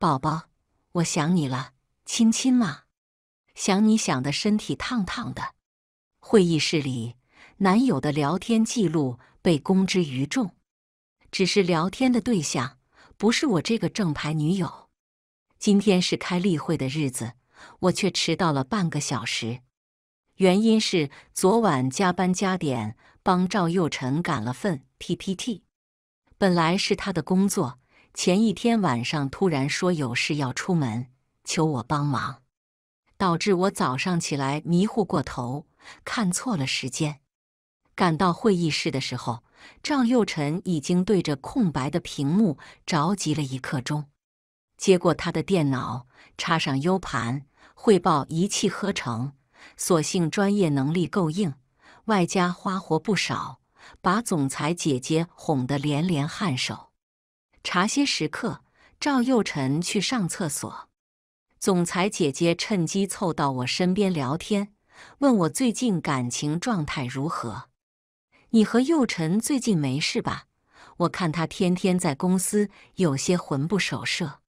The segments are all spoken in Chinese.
宝宝，我想你了，亲亲嘛！想你想的身体烫烫的。会议室里，男友的聊天记录被公之于众，只是聊天的对象不是我这个正牌女友。今天是开例会的日子，我却迟到了半个小时，原因是昨晚加班加点帮赵佑晨赶了份 PPT，本来是他的工作。前一天晚上突然说有事要出门，求我帮忙，导致我早上起来迷糊过头，看错了时间。赶到会议室的时候，赵佑臣已经对着空白的屏幕着急了一刻钟。接过他的电脑，插上 U 盘，汇报一气呵成。所幸专业能力够硬，外加花活不少，把总裁姐姐哄得连连颔首。茶歇时刻，赵佑辰去上厕所，总裁姐姐趁机凑到我身边聊天，问我最近感情状态如何？你和佑辰最近没事吧？我看他天天在公司，有些魂不守舍。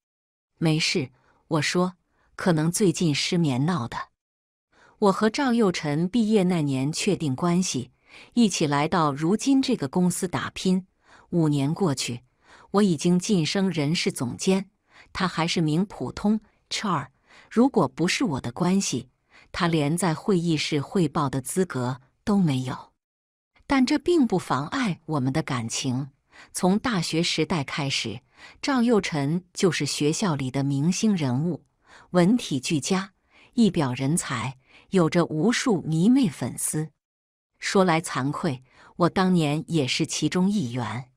没事，我说可能最近失眠闹的。我和赵佑辰毕业那年确定关系，一起来到如今这个公司打拼，五年过去。我已经晋升人事总监，他还是名普通 HR。如果不是我的关系，他连在会议室汇报的资格都没有。但这并不妨碍我们的感情。从大学时代开始，赵又宸就是学校里的明星人物，文体俱佳，一表人才，有着无数迷妹粉丝。说来惭愧，我当年也是其中一员。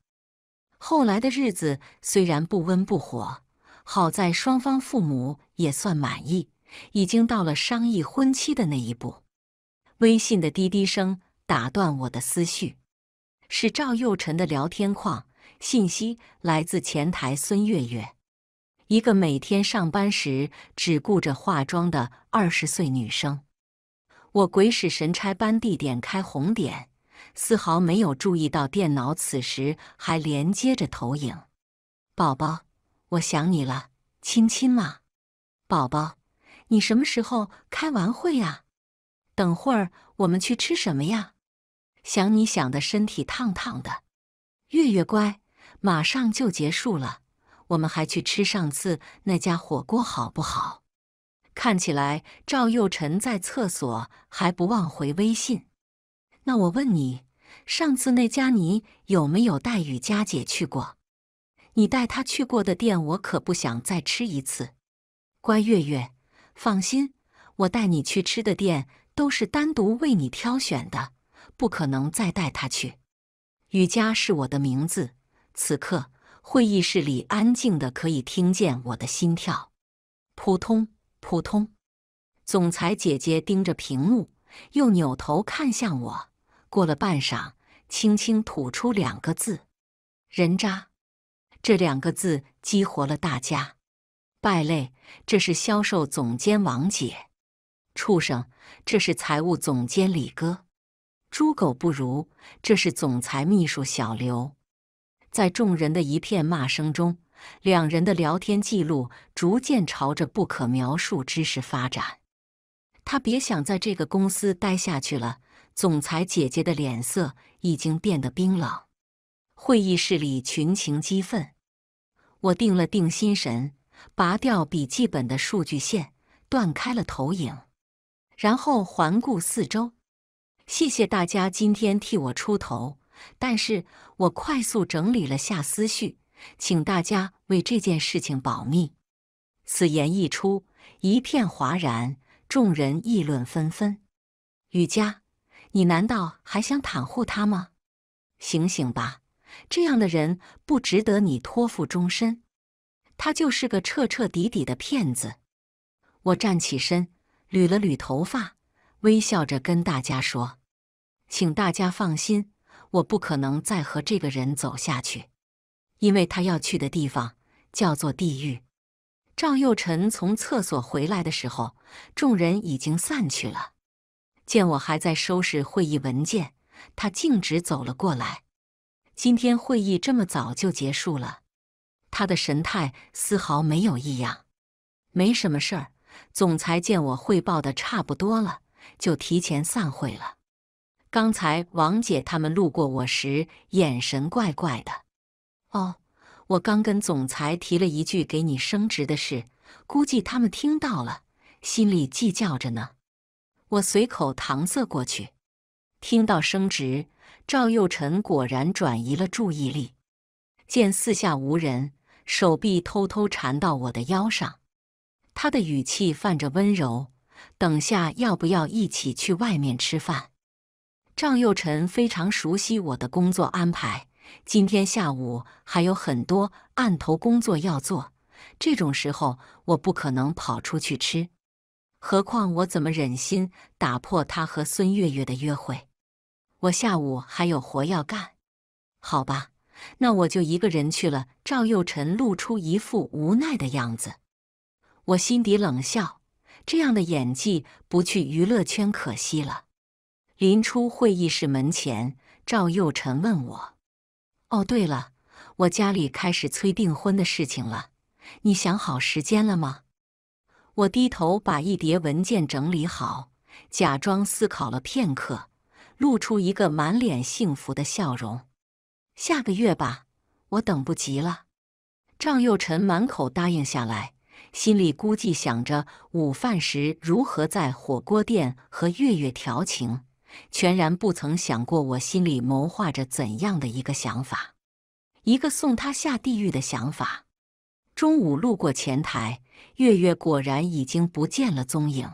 后来的日子虽然不温不火，好在双方父母也算满意，已经到了商议婚期的那一步。微信的滴滴声打断我的思绪，是赵又晨的聊天框信息，来自前台孙月月，一个每天上班时只顾着化妆的二十岁女生。我鬼使神差般地点开红点。丝毫没有注意到电脑此时还连接着投影。宝宝，我想你了，亲亲嘛。宝宝，你什么时候开完会呀？等会儿我们去吃什么呀？想你想的身体烫烫的。月月乖，马上就结束了，我们还去吃上次那家火锅好不好？看起来赵又晨在厕所还不忘回微信。那我问你。上次那家你有没有带雨佳姐去过？你带她去过的店，我可不想再吃一次。乖月月，放心，我带你去吃的店都是单独为你挑选的，不可能再带她去。雨佳是我的名字。此刻会议室里安静的可以听见我的心跳，扑通扑通。总裁姐姐盯着屏幕，又扭头看向我。过了半晌，轻轻吐出两个字：“人渣。”这两个字激活了大家。败类，这是销售总监王姐；畜生，这是财务总监李哥；猪狗不如，这是总裁秘书小刘。在众人的一片骂声中，两人的聊天记录逐渐朝着不可描述之势发展。他别想在这个公司待下去了。总裁姐姐的脸色已经变得冰冷，会议室里群情激愤。我定了定心神，拔掉笔记本的数据线，断开了投影，然后环顾四周。谢谢大家今天替我出头，但是我快速整理了下思绪，请大家为这件事情保密。此言一出，一片哗然，众人议论纷纷。雨佳。你难道还想袒护他吗？醒醒吧，这样的人不值得你托付终身。他就是个彻彻底底的骗子。我站起身，捋了捋头发，微笑着跟大家说：“请大家放心，我不可能再和这个人走下去，因为他要去的地方叫做地狱。”赵又臣从厕所回来的时候，众人已经散去了。见我还在收拾会议文件，他径直走了过来。今天会议这么早就结束了，他的神态丝毫没有异样。没什么事儿，总裁见我汇报的差不多了，就提前散会了。刚才王姐他们路过我时，眼神怪怪的。哦，我刚跟总裁提了一句给你升职的事，估计他们听到了，心里计较着呢。我随口搪塞过去，听到升职，赵又臣果然转移了注意力。见四下无人，手臂偷偷缠到我的腰上，他的语气泛着温柔：“等下要不要一起去外面吃饭？”赵又臣非常熟悉我的工作安排，今天下午还有很多案头工作要做，这种时候我不可能跑出去吃。何况我怎么忍心打破他和孙月月的约会？我下午还有活要干，好吧，那我就一个人去了。赵又臣露出一副无奈的样子，我心底冷笑：这样的演技不去娱乐圈可惜了。临出会议室门前，赵又臣问我：“哦，对了，我家里开始催订婚的事情了，你想好时间了吗？”我低头把一叠文件整理好，假装思考了片刻，露出一个满脸幸福的笑容。下个月吧，我等不及了。赵又臣满口答应下来，心里估计想着午饭时如何在火锅店和月月调情，全然不曾想过我心里谋划着怎样的一个想法，一个送他下地狱的想法。中午路过前台。月月果然已经不见了踪影。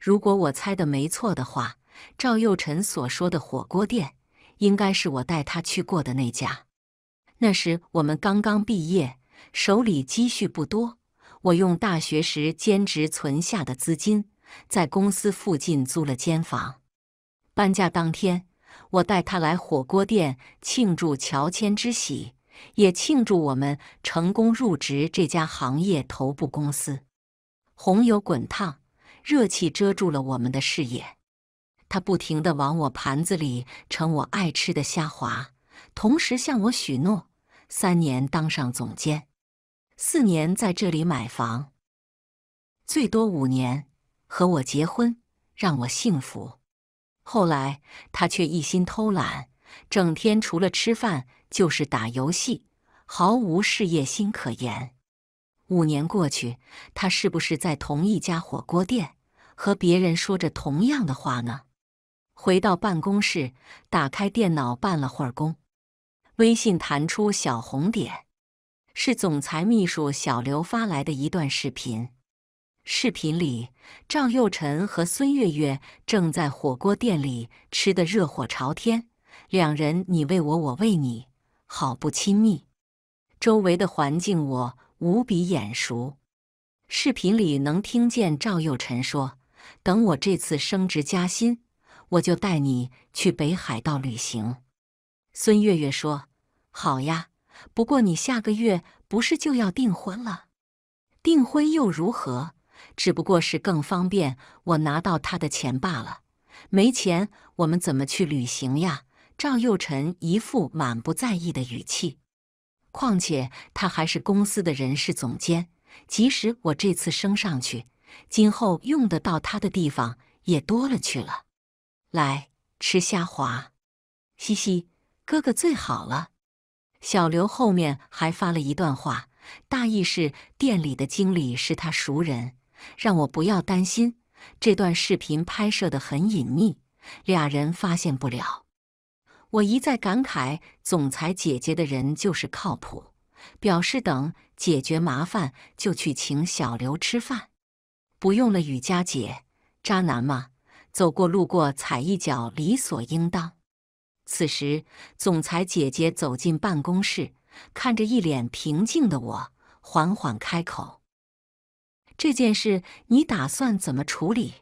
如果我猜的没错的话，赵又臣所说的火锅店，应该是我带他去过的那家。那时我们刚刚毕业，手里积蓄不多，我用大学时兼职存下的资金，在公司附近租了间房。搬家当天，我带他来火锅店庆祝乔迁之喜。也庆祝我们成功入职这家行业头部公司。红油滚烫，热气遮住了我们的视野。他不停地往我盘子里盛我爱吃的虾滑，同时向我许诺：三年当上总监，四年在这里买房，最多五年和我结婚，让我幸福。后来他却一心偷懒，整天除了吃饭。就是打游戏，毫无事业心可言。五年过去，他是不是在同一家火锅店和别人说着同样的话呢？回到办公室，打开电脑办了会儿工，微信弹出小红点，是总裁秘书小刘发来的一段视频。视频里，赵又成和孙悦悦正在火锅店里吃得热火朝天，两人你喂我，我喂你。好不亲密，周围的环境我无比眼熟。视频里能听见赵又臣说：“等我这次升职加薪，我就带你去北海道旅行。”孙悦悦说：“好呀，不过你下个月不是就要订婚了？订婚又如何？只不过是更方便我拿到他的钱罢了。没钱，我们怎么去旅行呀？”赵又臣一副满不在意的语气，况且他还是公司的人事总监，即使我这次升上去，今后用得到他的地方也多了去了。来吃虾滑，嘻嘻，哥哥最好了。小刘后面还发了一段话，大意是店里的经理是他熟人，让我不要担心。这段视频拍摄的很隐秘，俩人发现不了。我一再感慨，总裁姐姐的人就是靠谱，表示等解决麻烦就去请小刘吃饭。不用了，雨佳姐，渣男嘛，走过路过踩一脚，理所应当。此时，总裁姐姐走进办公室，看着一脸平静的我，缓缓开口：“这件事你打算怎么处理？”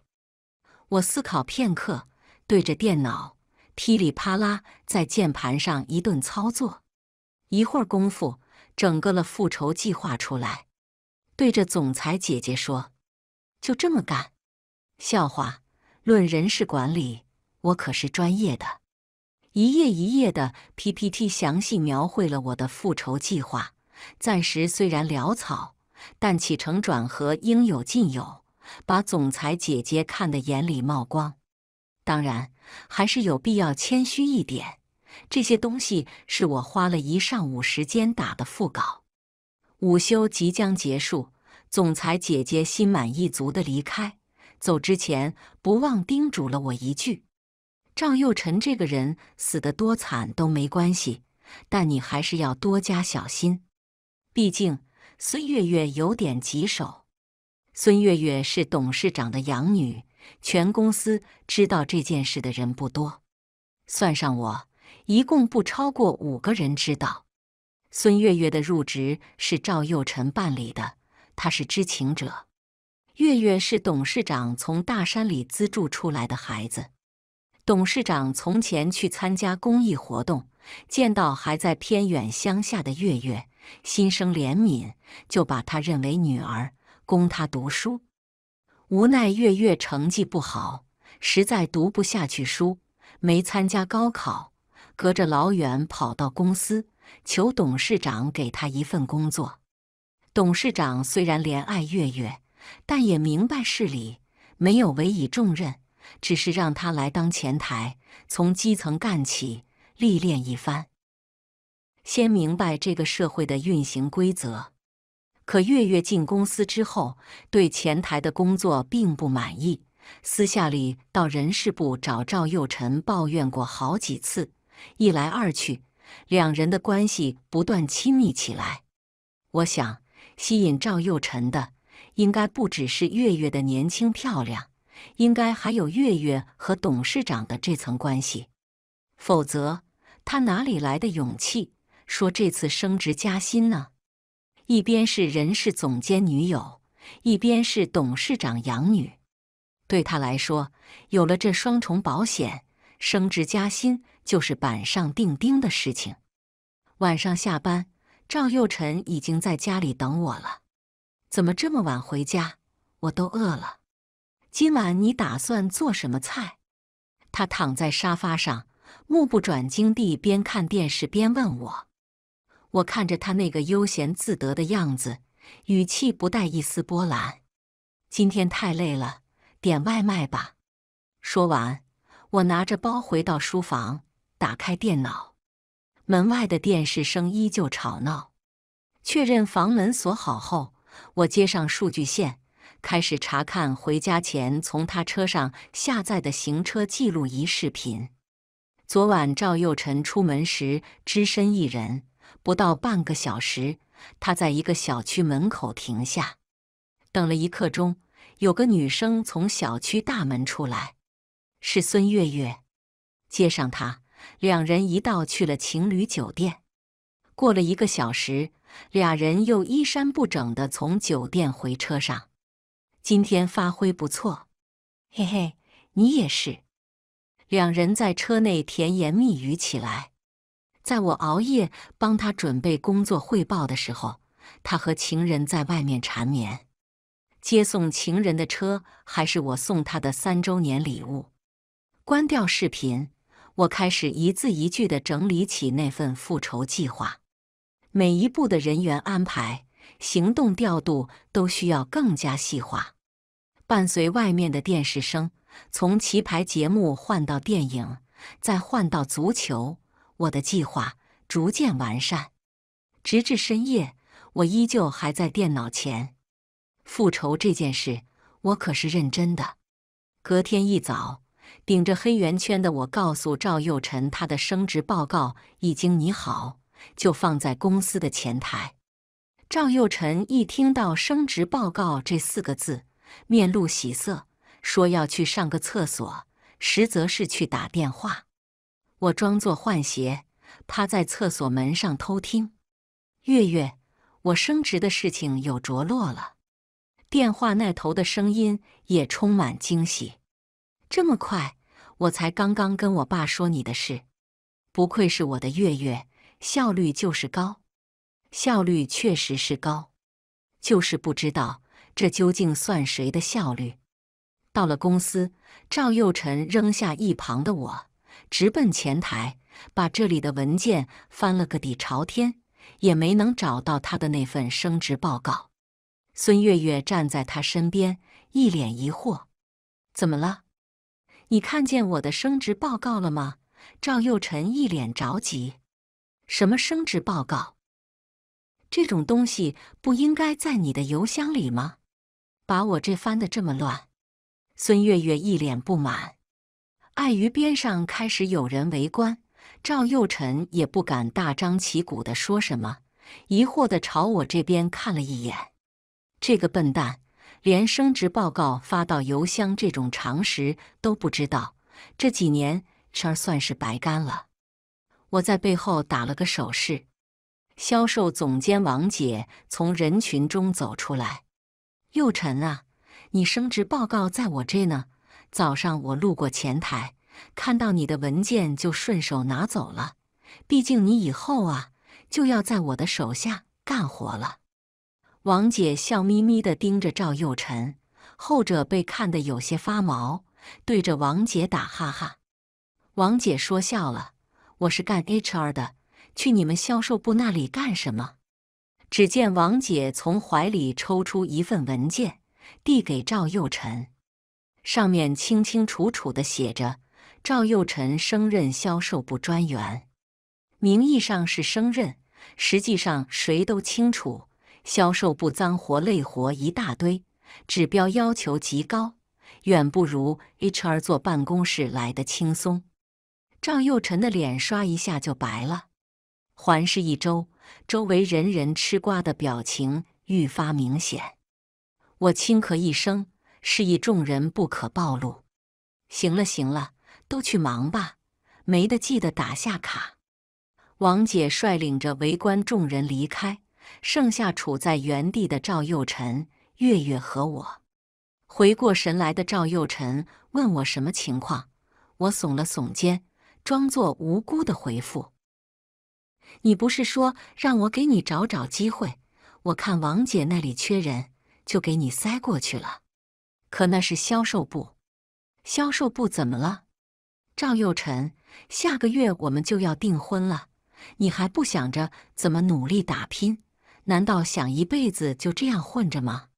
我思考片刻，对着电脑。噼里啪啦，在键盘上一顿操作，一会儿功夫，整个了复仇计划出来，对着总裁姐姐说：“就这么干！”笑话，论人事管理，我可是专业的。一页一页的 PPT 详细描绘了我的复仇计划，暂时虽然潦草，但起承转合应有尽有，把总裁姐姐看得眼里冒光。当然。还是有必要谦虚一点。这些东西是我花了一上午时间打的副稿。午休即将结束，总裁姐姐心满意足的离开，走之前不忘叮嘱了我一句：“赵又臣这个人死得多惨都没关系，但你还是要多加小心。毕竟孙月月有点棘手。孙月月是董事长的养女。”全公司知道这件事的人不多，算上我，一共不超过五个人知道。孙月月的入职是赵又臣办理的，他是知情者。月月是董事长从大山里资助出来的孩子。董事长从前去参加公益活动，见到还在偏远乡下的月月，心生怜悯，就把她认为女儿，供她读书。无奈月月成绩不好，实在读不下去书，没参加高考，隔着老远跑到公司求董事长给他一份工作。董事长虽然怜爱月月，但也明白事理，没有委以重任，只是让他来当前台，从基层干起，历练一番，先明白这个社会的运行规则。可月月进公司之后，对前台的工作并不满意，私下里到人事部找赵又臣抱怨过好几次。一来二去，两人的关系不断亲密起来。我想，吸引赵又臣的，应该不只是月月的年轻漂亮，应该还有月月和董事长的这层关系。否则，他哪里来的勇气说这次升职加薪呢？一边是人事总监女友，一边是董事长养女，对他来说，有了这双重保险，升职加薪就是板上钉钉的事情。晚上下班，赵又臣已经在家里等我了。怎么这么晚回家？我都饿了。今晚你打算做什么菜？他躺在沙发上，目不转睛地边看电视边问我。我看着他那个悠闲自得的样子，语气不带一丝波澜。今天太累了，点外卖吧。说完，我拿着包回到书房，打开电脑。门外的电视声依旧吵闹。确认房门锁好后，我接上数据线，开始查看回家前从他车上下载的行车记录仪视频。昨晚赵又晨出门时只身一人。不到半个小时，他在一个小区门口停下，等了一刻钟。有个女生从小区大门出来，是孙月月，接上他，两人一道去了情侣酒店。过了一个小时，俩人又衣衫不整的从酒店回车上。今天发挥不错，嘿嘿，你也是。两人在车内甜言蜜语起来。在我熬夜帮他准备工作汇报的时候，他和情人在外面缠绵。接送情人的车还是我送他的三周年礼物。关掉视频，我开始一字一句的整理起那份复仇计划。每一步的人员安排、行动调度都需要更加细化。伴随外面的电视声，从棋牌节目换到电影，再换到足球。我的计划逐渐完善，直至深夜，我依旧还在电脑前。复仇这件事，我可是认真的。隔天一早，顶着黑圆圈的我告诉赵佑宸，他的升职报告已经拟好，就放在公司的前台。赵佑宸一听到“升职报告”这四个字，面露喜色，说要去上个厕所，实则是去打电话。我装作换鞋，趴在厕所门上偷听。月月，我升职的事情有着落了。电话那头的声音也充满惊喜。这么快？我才刚刚跟我爸说你的事。不愧是我的月月，效率就是高。效率确实是高，就是不知道这究竟算谁的效率。到了公司，赵又臣扔下一旁的我。直奔前台，把这里的文件翻了个底朝天，也没能找到他的那份升职报告。孙月月站在他身边，一脸疑惑：“怎么了？你看见我的升职报告了吗？”赵又臣一脸着急：“什么升职报告？这种东西不应该在你的邮箱里吗？把我这翻得这么乱！”孙月月一脸不满。碍于边上开始有人围观，赵又臣也不敢大张旗鼓地说什么，疑惑地朝我这边看了一眼。这个笨蛋，连升职报告发到邮箱这种常识都不知道，这几年这儿算是白干了。我在背后打了个手势，销售总监王姐从人群中走出来：“又臣啊，你升职报告在我这呢。”早上我路过前台，看到你的文件就顺手拿走了。毕竟你以后啊就要在我的手下干活了。王姐笑眯眯的盯着赵又臣，后者被看得有些发毛，对着王姐打哈哈。王姐说笑了，我是干 HR 的，去你们销售部那里干什么？只见王姐从怀里抽出一份文件，递给赵又臣。上面清清楚楚的写着：“赵又臣升任销售部专员，名义上是升任，实际上谁都清楚，销售部脏活累活一大堆，指标要求极高，远不如 HR 坐办公室来的轻松。”赵又臣的脸刷一下就白了，环视一周，周围人人吃瓜的表情愈发明显。我轻咳一声。示意众人不可暴露。行了，行了，都去忙吧。没的记得打下卡。王姐率领着围观众人离开，剩下处在原地的赵又臣、月月和我。回过神来的赵又臣问我什么情况，我耸了耸肩，装作无辜的回复：“你不是说让我给你找找机会？我看王姐那里缺人，就给你塞过去了。”可那是销售部，销售部怎么了？赵又臣，下个月我们就要订婚了，你还不想着怎么努力打拼？难道想一辈子就这样混着吗？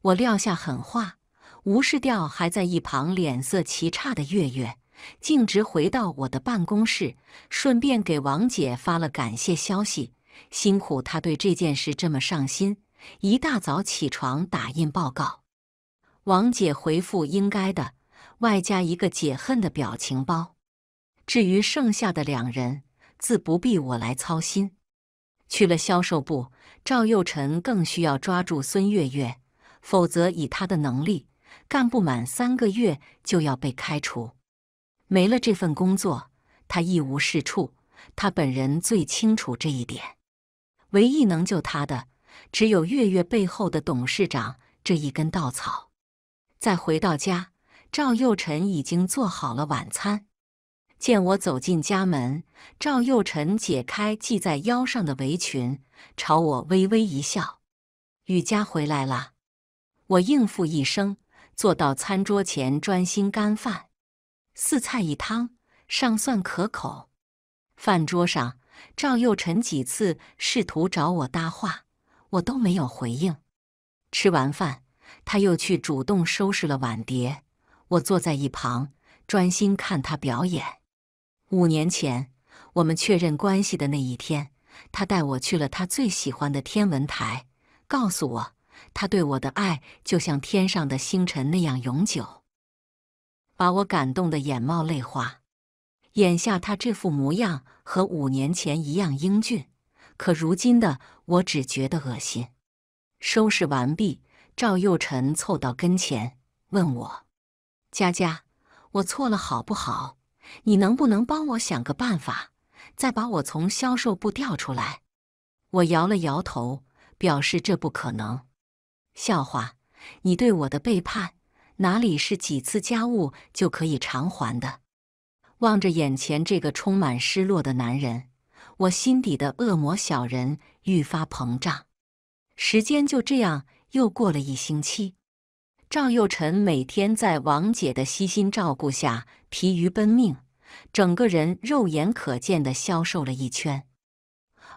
我撂下狠话，无视掉还在一旁脸色奇差的月月，径直回到我的办公室，顺便给王姐发了感谢消息，辛苦她对这件事这么上心，一大早起床打印报告。王姐回复：“应该的，外加一个解恨的表情包。”至于剩下的两人，自不必我来操心。去了销售部，赵又臣更需要抓住孙月月，否则以他的能力，干不满三个月就要被开除。没了这份工作，他一无是处，他本人最清楚这一点。唯一能救他的，只有月月背后的董事长这一根稻草。再回到家，赵又臣已经做好了晚餐。见我走进家门，赵又臣解开系在腰上的围裙，朝我微微一笑：“雨佳回来了。”我应付一声，坐到餐桌前专心干饭。四菜一汤，上算可口。饭桌上，赵又臣几次试图找我搭话，我都没有回应。吃完饭。他又去主动收拾了碗碟，我坐在一旁专心看他表演。五年前，我们确认关系的那一天，他带我去了他最喜欢的天文台，告诉我他对我的爱就像天上的星辰那样永久，把我感动的眼冒泪花。眼下他这副模样和五年前一样英俊，可如今的我只觉得恶心。收拾完毕。赵又臣凑到跟前问我：“佳佳，我错了好不好？你能不能帮我想个办法，再把我从销售部调出来？”我摇了摇头，表示这不可能。笑话，你对我的背叛，哪里是几次家务就可以偿还的？望着眼前这个充满失落的男人，我心底的恶魔小人愈发膨胀。时间就这样。又过了一星期，赵又臣每天在王姐的悉心照顾下疲于奔命，整个人肉眼可见的消瘦了一圈。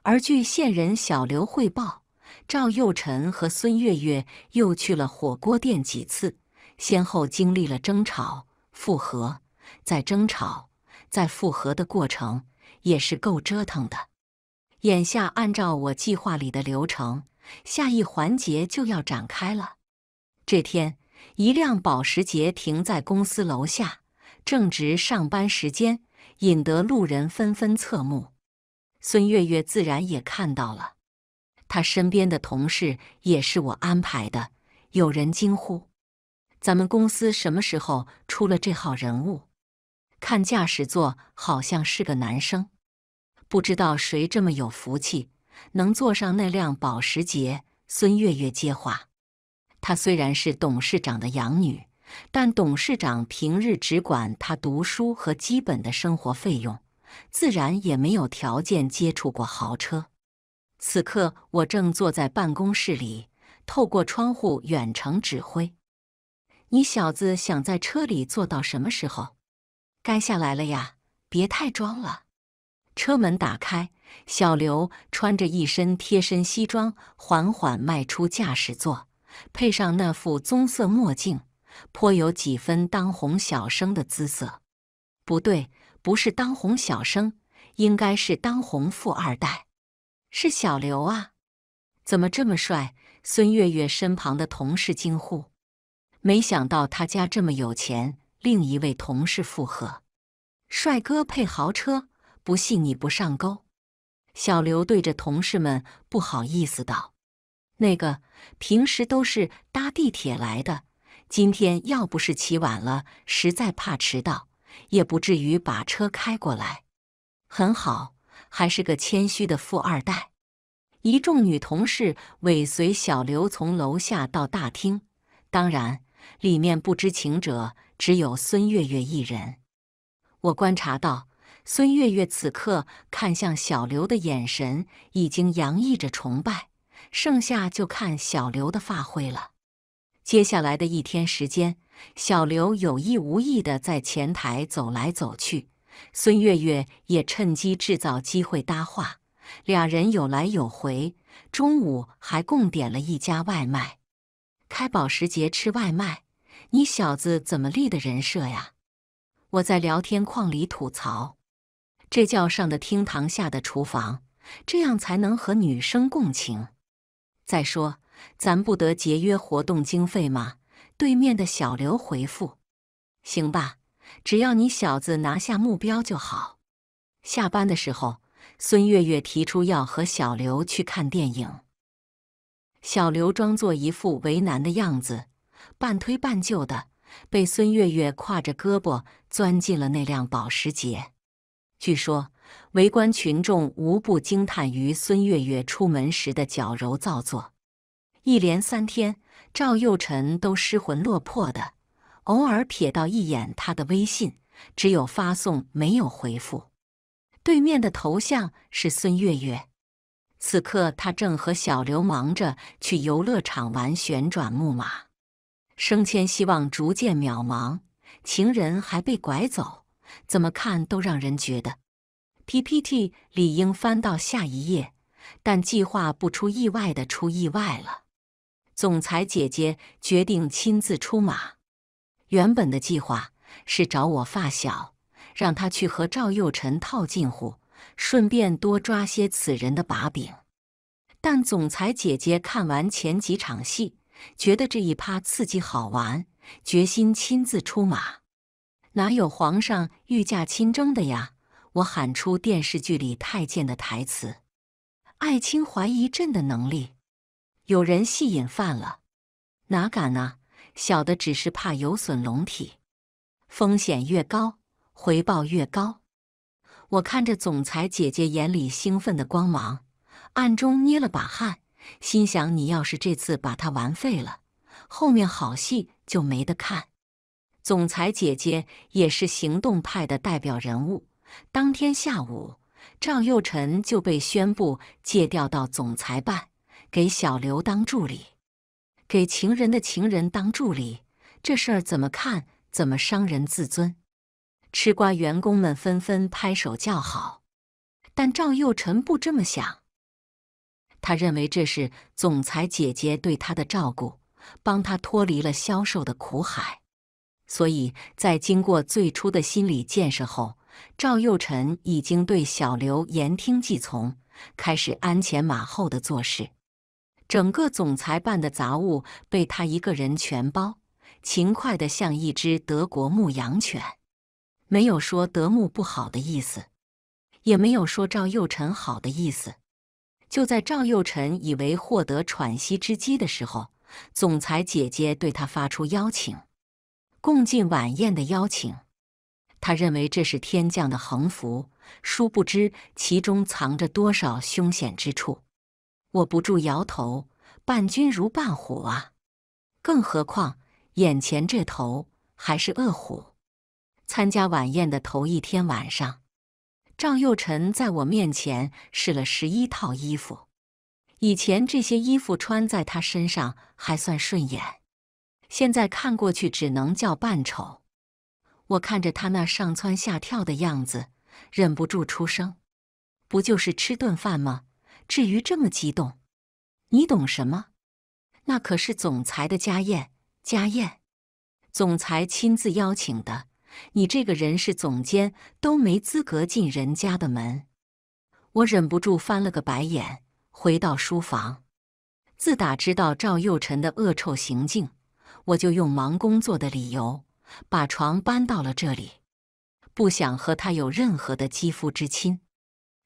而据线人小刘汇报，赵又臣和孙月月又去了火锅店几次，先后经历了争吵、复合、再争吵、再复合的过程，也是够折腾的。眼下，按照我计划里的流程。下一环节就要展开了。这天，一辆保时捷停在公司楼下，正值上班时间，引得路人纷纷侧目。孙悦悦自然也看到了，她身边的同事也是我安排的。有人惊呼：“咱们公司什么时候出了这号人物？看驾驶座好像是个男生，不知道谁这么有福气。”能坐上那辆保时捷？孙月月接话：“她虽然是董事长的养女，但董事长平日只管她读书和基本的生活费用，自然也没有条件接触过豪车。此刻我正坐在办公室里，透过窗户远程指挥：你小子想在车里坐到什么时候？该下来了呀！别太装了。车门打开。”小刘穿着一身贴身西装，缓缓迈出驾驶座，配上那副棕色墨镜，颇有几分当红小生的姿色。不对，不是当红小生，应该是当红富二代。是小刘啊？怎么这么帅？孙月月身旁的同事惊呼。没想到他家这么有钱。另一位同事附和。帅哥配豪车，不信你不上钩。小刘对着同事们不好意思道：“那个平时都是搭地铁来的，今天要不是起晚了，实在怕迟到，也不至于把车开过来。很好，还是个谦虚的富二代。”一众女同事尾随小刘从楼下到大厅，当然，里面不知情者只有孙月月一人。我观察到。孙悦悦此刻看向小刘的眼神已经洋溢着崇拜，剩下就看小刘的发挥了。接下来的一天时间，小刘有意无意地在前台走来走去，孙悦悦也趁机制造机会搭话，俩人有来有回。中午还共点了一家外卖，开保时捷吃外卖，你小子怎么立的人设呀？我在聊天框里吐槽。这叫上的厅堂，下的厨房，这样才能和女生共情。再说，咱不得节约活动经费吗？对面的小刘回复：“行吧，只要你小子拿下目标就好。”下班的时候，孙月月提出要和小刘去看电影。小刘装作一副为难的样子，半推半就的被孙月月挎着胳膊钻进了那辆保时捷。据说，围观群众无不惊叹于孙悦悦出门时的矫揉造作。一连三天，赵又臣都失魂落魄的，偶尔瞥到一眼他的微信，只有发送没有回复。对面的头像是孙悦悦，此刻他正和小刘忙着去游乐场玩旋转木马。升迁希望逐渐渺茫，情人还被拐走。怎么看都让人觉得，PPT 理应翻到下一页，但计划不出意外的出意外了。总裁姐姐决定亲自出马。原本的计划是找我发小，让他去和赵又宸套近乎，顺便多抓些此人的把柄。但总裁姐姐看完前几场戏，觉得这一趴刺激好玩，决心亲自出马。哪有皇上御驾亲征的呀？我喊出电视剧里太监的台词：“爱卿怀疑朕的能力，有人戏瘾犯了，哪敢啊？小的只是怕有损龙体，风险越高，回报越高。”我看着总裁姐姐眼里兴奋的光芒，暗中捏了把汗，心想：你要是这次把他玩废了，后面好戏就没得看。总裁姐姐也是行动派的代表人物。当天下午，赵又臣就被宣布借调到总裁办，给小刘当助理，给情人的情人当助理，这事儿怎么看怎么伤人自尊。吃瓜员工们纷纷拍手叫好，但赵又臣不这么想。他认为这是总裁姐姐对他的照顾，帮他脱离了销售的苦海。所以在经过最初的心理建设后，赵佑臣已经对小刘言听计从，开始鞍前马后的做事。整个总裁办的杂物被他一个人全包，勤快的像一只德国牧羊犬。没有说德牧不好的意思，也没有说赵佑臣好的意思。就在赵佑臣以为获得喘息之机的时候，总裁姐姐对他发出邀请。共进晚宴的邀请，他认为这是天降的横幅，殊不知其中藏着多少凶险之处。我不住摇头：“伴君如伴虎啊，更何况眼前这头还是恶虎。”参加晚宴的头一天晚上，赵又臣在我面前试了十一套衣服。以前这些衣服穿在他身上还算顺眼。现在看过去只能叫扮丑。我看着他那上蹿下跳的样子，忍不住出声：“不就是吃顿饭吗？至于这么激动？你懂什么？那可是总裁的家宴，家宴，总裁亲自邀请的。你这个人是总监都没资格进人家的门。”我忍不住翻了个白眼，回到书房。自打知道赵又宸的恶臭行径。我就用忙工作的理由，把床搬到了这里，不想和他有任何的肌肤之亲。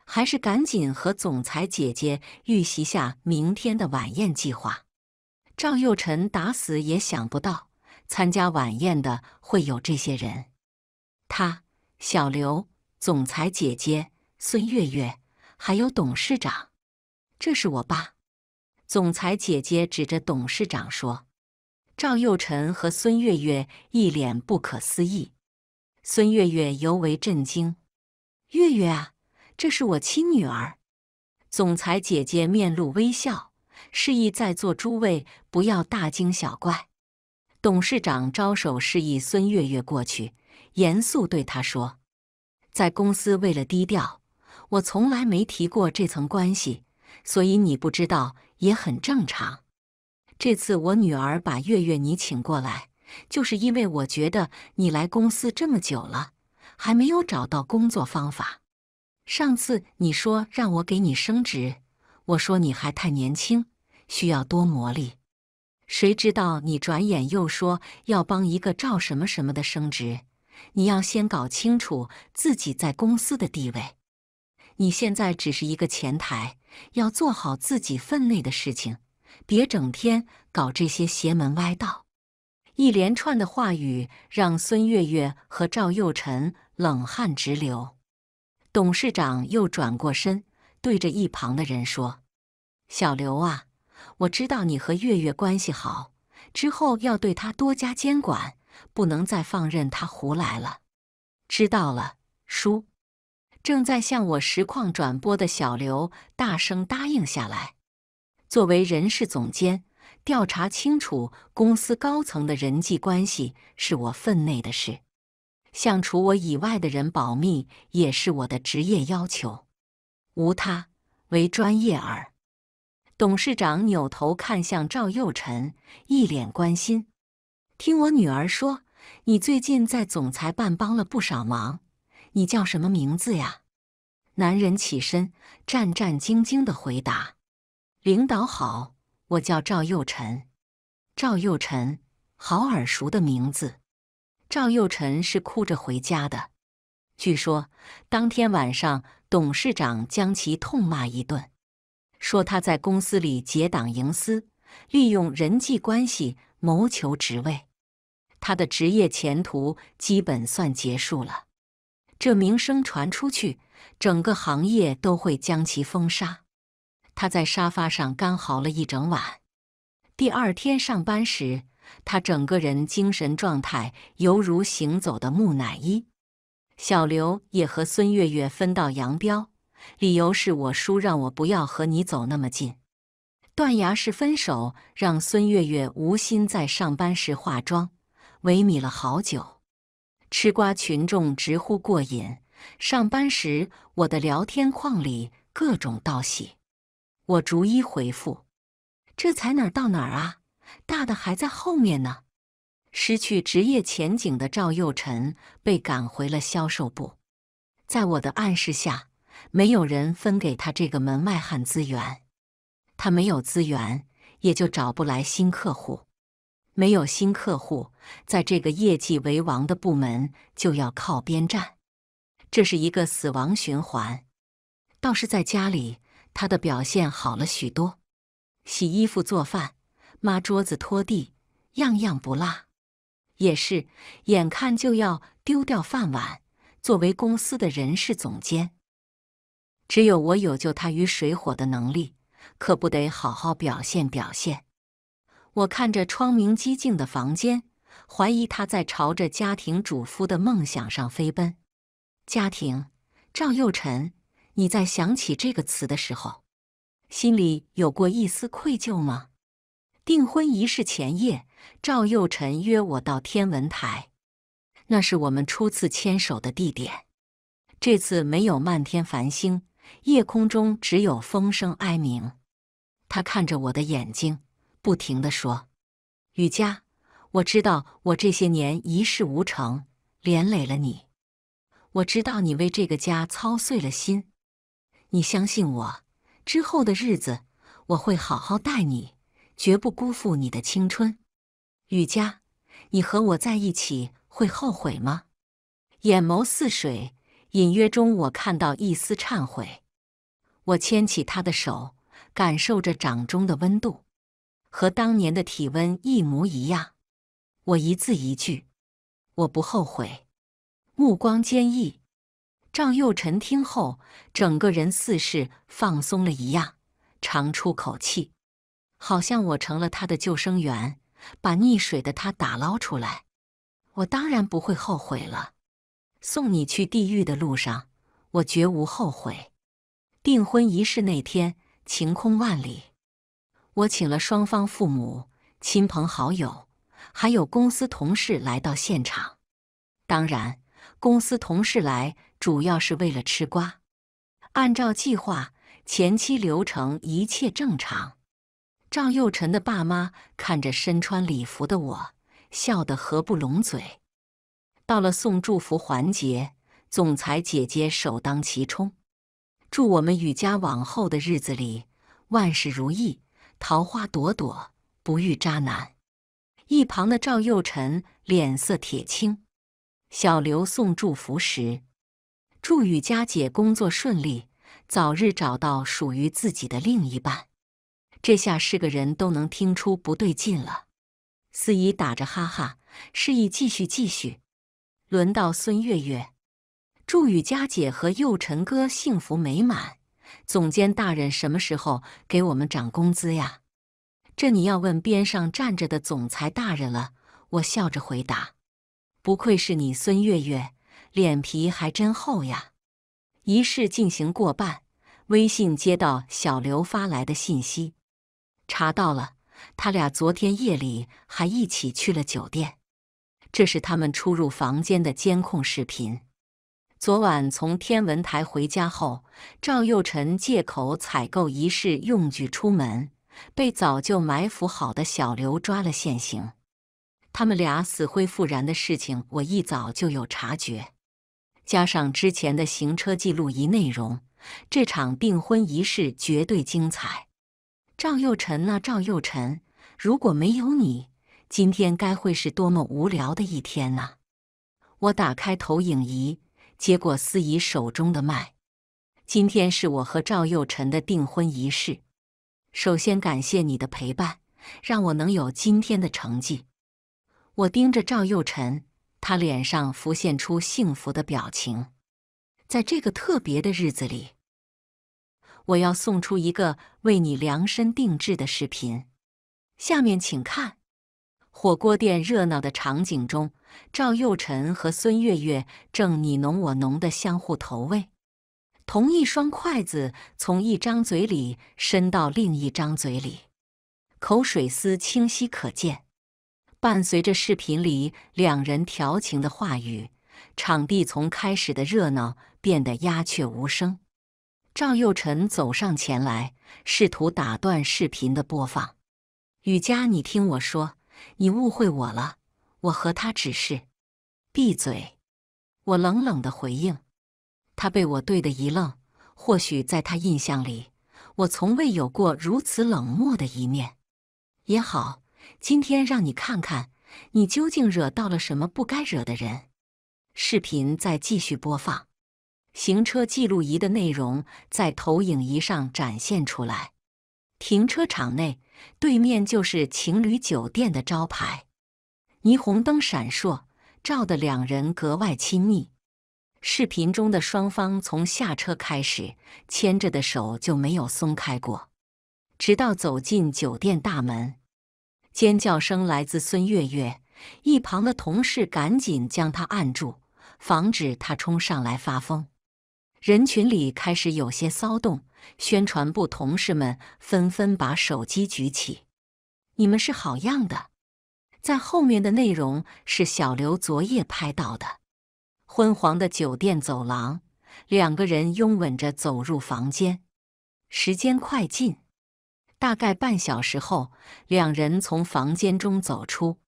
还是赶紧和总裁姐姐预习下明天的晚宴计划。赵又臣打死也想不到，参加晚宴的会有这些人。他、小刘、总裁姐姐、孙月月，还有董事长。这是我爸。总裁姐姐指着董事长说。赵又臣和孙月月一脸不可思议，孙月月尤为震惊。月月啊，这是我亲女儿。总裁姐姐面露微笑，示意在座诸位不要大惊小怪。董事长招手示意孙月月过去，严肃对他说：“在公司为了低调，我从来没提过这层关系，所以你不知道也很正常。”这次我女儿把月月你请过来，就是因为我觉得你来公司这么久了，还没有找到工作方法。上次你说让我给你升职，我说你还太年轻，需要多磨砺。谁知道你转眼又说要帮一个赵什么什么的升职，你要先搞清楚自己在公司的地位。你现在只是一个前台，要做好自己分内的事情。别整天搞这些邪门歪道！一连串的话语让孙月月和赵又臣冷汗直流。董事长又转过身，对着一旁的人说：“小刘啊，我知道你和月月关系好，之后要对他多加监管，不能再放任他胡来了。”知道了，叔。正在向我实况转播的小刘大声答应下来。作为人事总监，调查清楚公司高层的人际关系是我分内的事，向除我以外的人保密也是我的职业要求，无他，唯专业耳。董事长扭头看向赵又臣，一脸关心：“听我女儿说，你最近在总裁办帮了不少忙，你叫什么名字呀？”男人起身，战战兢兢的回答。领导好，我叫赵又臣。赵又臣，好耳熟的名字。赵又臣是哭着回家的。据说当天晚上，董事长将其痛骂一顿，说他在公司里结党营私，利用人际关系谋求职位，他的职业前途基本算结束了。这名声传出去，整个行业都会将其封杀。他在沙发上干嚎了一整晚，第二天上班时，他整个人精神状态犹如行走的木乃伊。小刘也和孙月月分道扬镳，理由是我叔让我不要和你走那么近。断崖式分手让孙月月无心在上班时化妆，萎靡了好久。吃瓜群众直呼过瘾。上班时，我的聊天框里各种道喜。我逐一回复，这才哪儿到哪儿啊？大的还在后面呢。失去职业前景的赵又臣被赶回了销售部。在我的暗示下，没有人分给他这个门外汉资源。他没有资源，也就找不来新客户。没有新客户，在这个业绩为王的部门就要靠边站。这是一个死亡循环。倒是在家里。他的表现好了许多，洗衣服、做饭、抹桌子、拖地，样样不落。也是，眼看就要丢掉饭碗。作为公司的人事总监，只有我有救他于水火的能力，可不得好好表现表现。我看着窗明几净的房间，怀疑他在朝着家庭主妇的梦想上飞奔。家庭，赵又臣。你在想起这个词的时候，心里有过一丝愧疚吗？订婚仪式前夜，赵又臣约我到天文台，那是我们初次牵手的地点。这次没有漫天繁星，夜空中只有风声哀鸣。他看着我的眼睛，不停的说：“雨佳，我知道我这些年一事无成，连累了你。我知道你为这个家操碎了心。”你相信我，之后的日子我会好好待你，绝不辜负你的青春。雨佳，你和我在一起会后悔吗？眼眸似水，隐约中我看到一丝忏悔。我牵起他的手，感受着掌中的温度，和当年的体温一模一样。我一字一句，我不后悔，目光坚毅。赵佑臣听后，整个人似是放松了一样，长出口气，好像我成了他的救生员，把溺水的他打捞出来，我当然不会后悔了。送你去地狱的路上，我绝无后悔。订婚仪式那天，晴空万里，我请了双方父母亲朋好友，还有公司同事来到现场，当然。公司同事来主要是为了吃瓜。按照计划，前期流程一切正常。赵又臣的爸妈看着身穿礼服的我，笑得合不拢嘴。到了送祝福环节，总裁姐姐首当其冲，祝我们雨家往后的日子里万事如意，桃花朵朵不遇渣男。一旁的赵又臣脸色铁青。小刘送祝福时，祝雨佳姐工作顺利，早日找到属于自己的另一半。这下是个人都能听出不对劲了。司仪打着哈哈，示意继续继续。轮到孙月月，祝雨佳姐和佑辰哥幸福美满。总监大人什么时候给我们涨工资呀？这你要问边上站着的总裁大人了。我笑着回答。不愧是你，孙月月，脸皮还真厚呀！仪式进行过半，微信接到小刘发来的信息，查到了，他俩昨天夜里还一起去了酒店，这是他们出入房间的监控视频。昨晚从天文台回家后，赵又臣借口采购仪式用具出门，被早就埋伏好的小刘抓了现行。他们俩死灰复燃的事情，我一早就有察觉。加上之前的行车记录仪内容，这场订婚仪式绝对精彩。赵又宸啊，赵又宸，如果没有你，今天该会是多么无聊的一天啊！我打开投影仪，接过司仪手中的麦。今天是我和赵又宸的订婚仪式。首先感谢你的陪伴，让我能有今天的成绩。我盯着赵又臣，他脸上浮现出幸福的表情。在这个特别的日子里，我要送出一个为你量身定制的视频。下面，请看火锅店热闹的场景中，赵又臣和孙悦悦正你侬我侬的相互投喂，同一双筷子从一张嘴里伸到另一张嘴里，口水丝清晰可见。伴随着视频里两人调情的话语，场地从开始的热闹变得鸦雀无声。赵又宸走上前来，试图打断视频的播放。雨佳，你听我说，你误会我了，我和他只是……闭嘴！我冷冷的回应。他被我对的一愣，或许在他印象里，我从未有过如此冷漠的一面。也好。今天让你看看，你究竟惹到了什么不该惹的人。视频在继续播放，行车记录仪的内容在投影仪上展现出来。停车场内，对面就是情侣酒店的招牌，霓虹灯闪烁，照得两人格外亲密。视频中的双方从下车开始，牵着的手就没有松开过，直到走进酒店大门。尖叫声来自孙悦悦，一旁的同事赶紧将他按住，防止他冲上来发疯。人群里开始有些骚动，宣传部同事们纷纷把手机举起：“你们是好样的！”在后面的内容是小刘昨夜拍到的，昏黄的酒店走廊，两个人拥吻着走入房间。时间快进。大概半小时后，两人从房间中走出。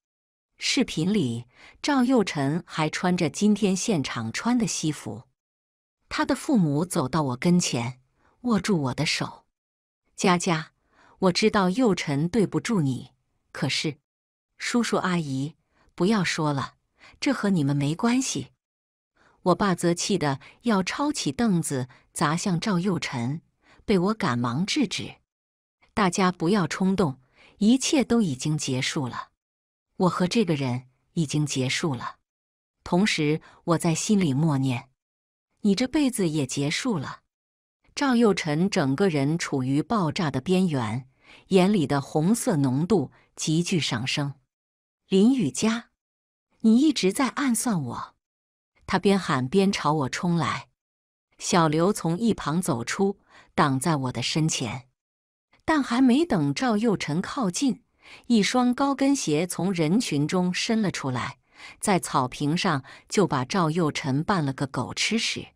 视频里，赵又宸还穿着今天现场穿的西服。他的父母走到我跟前，握住我的手：“佳佳，我知道又宸对不住你，可是，叔叔阿姨，不要说了，这和你们没关系。”我爸则气得要抄起凳子砸向赵又宸，被我赶忙制止。大家不要冲动，一切都已经结束了，我和这个人已经结束了。同时，我在心里默念：“你这辈子也结束了。”赵又宸整个人处于爆炸的边缘，眼里的红色浓度急剧上升。林雨佳，你一直在暗算我！他边喊边朝我冲来。小刘从一旁走出，挡在我的身前。但还没等赵又宸靠近，一双高跟鞋从人群中伸了出来，在草坪上就把赵又宸绊了个狗吃屎。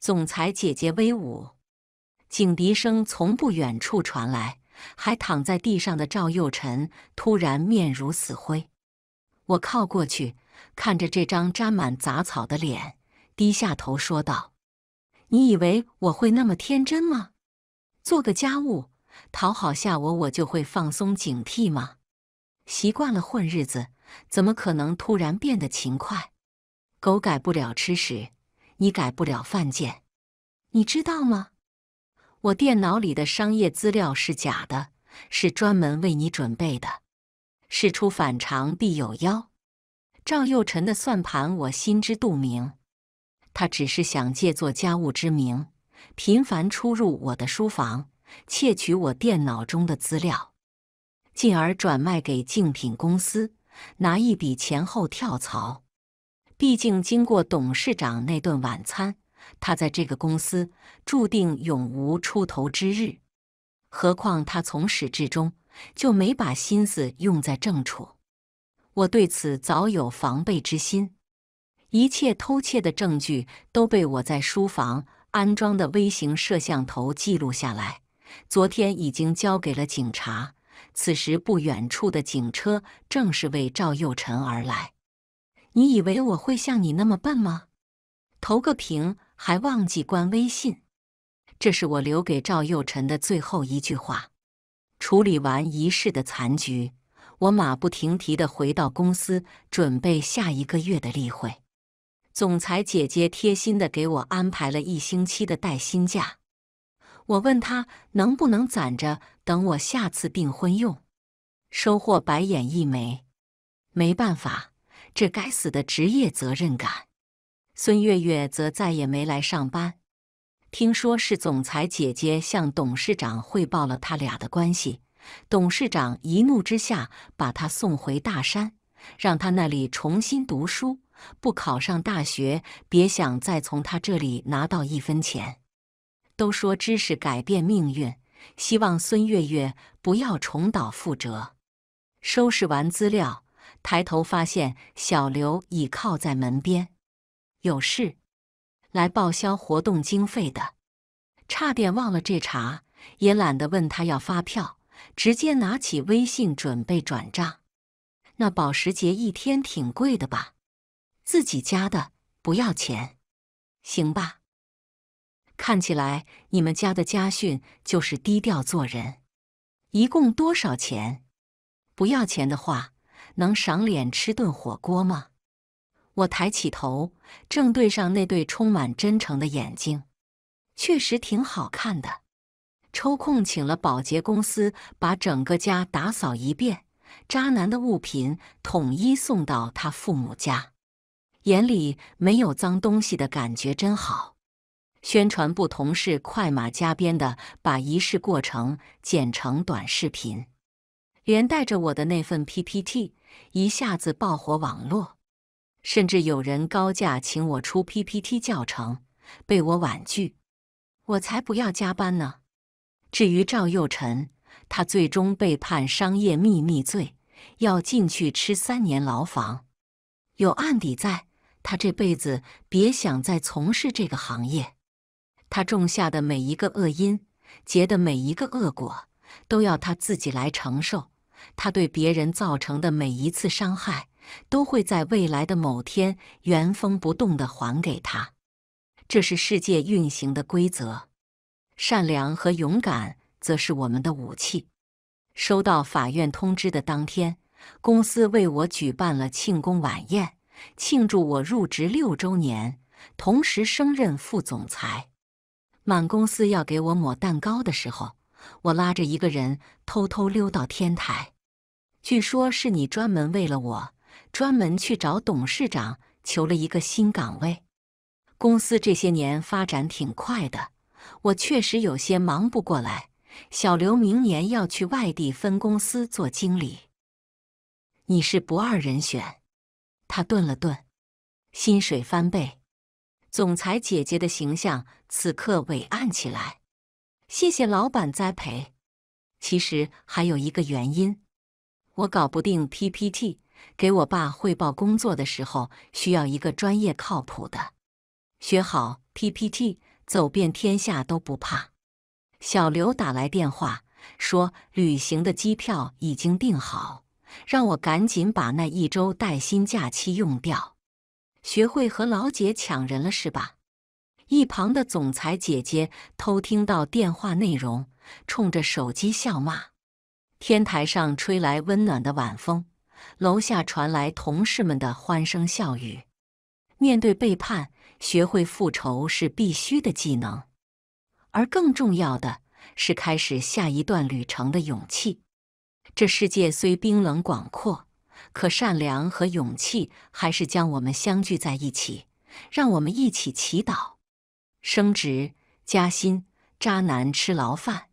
总裁姐姐威武！警笛声从不远处传来，还躺在地上的赵又宸突然面如死灰。我靠过去，看着这张沾满杂草的脸，低下头说道：“你以为我会那么天真吗？做个家务。”讨好下我，我就会放松警惕吗？习惯了混日子，怎么可能突然变得勤快？狗改不了吃屎，你改不了犯贱，你知道吗？我电脑里的商业资料是假的，是专门为你准备的。事出反常必有妖，赵又宸的算盘我心知肚明。他只是想借做家务之名，频繁出入我的书房。窃取我电脑中的资料，进而转卖给竞品公司，拿一笔钱后跳槽。毕竟经过董事长那顿晚餐，他在这个公司注定永无出头之日。何况他从始至终就没把心思用在正处。我对此早有防备之心，一切偷窃的证据都被我在书房安装的微型摄像头记录下来。昨天已经交给了警察。此时不远处的警车正是为赵又宸而来。你以为我会像你那么笨吗？投个屏还忘记关微信。这是我留给赵又宸的最后一句话。处理完仪式的残局，我马不停蹄地回到公司，准备下一个月的例会。总裁姐姐贴心地给我安排了一星期的带薪假。我问他能不能攒着等我下次订婚用，收获白眼一枚。没办法，这该死的职业责任感。孙月月则再也没来上班。听说是总裁姐姐向董事长汇报了他俩的关系，董事长一怒之下把他送回大山，让他那里重新读书。不考上大学，别想再从他这里拿到一分钱。都说知识改变命运，希望孙月月不要重蹈覆辙。收拾完资料，抬头发现小刘倚靠在门边，有事来报销活动经费的。差点忘了这茬，也懒得问他要发票，直接拿起微信准备转账。那保时捷一天挺贵的吧？自己家的不要钱，行吧。看起来你们家的家训就是低调做人。一共多少钱？不要钱的话，能赏脸吃顿火锅吗？我抬起头，正对上那对充满真诚的眼睛，确实挺好看的。抽空请了保洁公司把整个家打扫一遍，渣男的物品统一送到他父母家，眼里没有脏东西的感觉真好。宣传部同事快马加鞭的把仪式过程剪成短视频，连带着我的那份 PPT 一下子爆火网络，甚至有人高价请我出 PPT 教程，被我婉拒。我才不要加班呢。至于赵又宸，他最终被判商业秘密罪，要进去吃三年牢房，有案底在，他这辈子别想再从事这个行业。他种下的每一个恶因，结的每一个恶果，都要他自己来承受。他对别人造成的每一次伤害，都会在未来的某天原封不动地还给他。这是世界运行的规则。善良和勇敢则是我们的武器。收到法院通知的当天，公司为我举办了庆功晚宴，庆祝我入职六周年，同时升任副总裁。满公司要给我抹蛋糕的时候，我拉着一个人偷偷溜到天台。据说是你专门为了我，专门去找董事长求了一个新岗位。公司这些年发展挺快的，我确实有些忙不过来。小刘明年要去外地分公司做经理，你是不二人选。他顿了顿，薪水翻倍。总裁姐姐的形象此刻伟岸起来。谢谢老板栽培。其实还有一个原因，我搞不定 PPT，给我爸汇报工作的时候需要一个专业靠谱的。学好 PPT，走遍天下都不怕。小刘打来电话说，旅行的机票已经订好，让我赶紧把那一周带薪假期用掉。学会和老姐抢人了是吧？一旁的总裁姐姐偷听到电话内容，冲着手机笑骂。天台上吹来温暖的晚风，楼下传来同事们的欢声笑语。面对背叛，学会复仇是必须的技能，而更重要的是开始下一段旅程的勇气。这世界虽冰冷广阔。可善良和勇气还是将我们相聚在一起，让我们一起祈祷，升职加薪，渣男吃牢饭。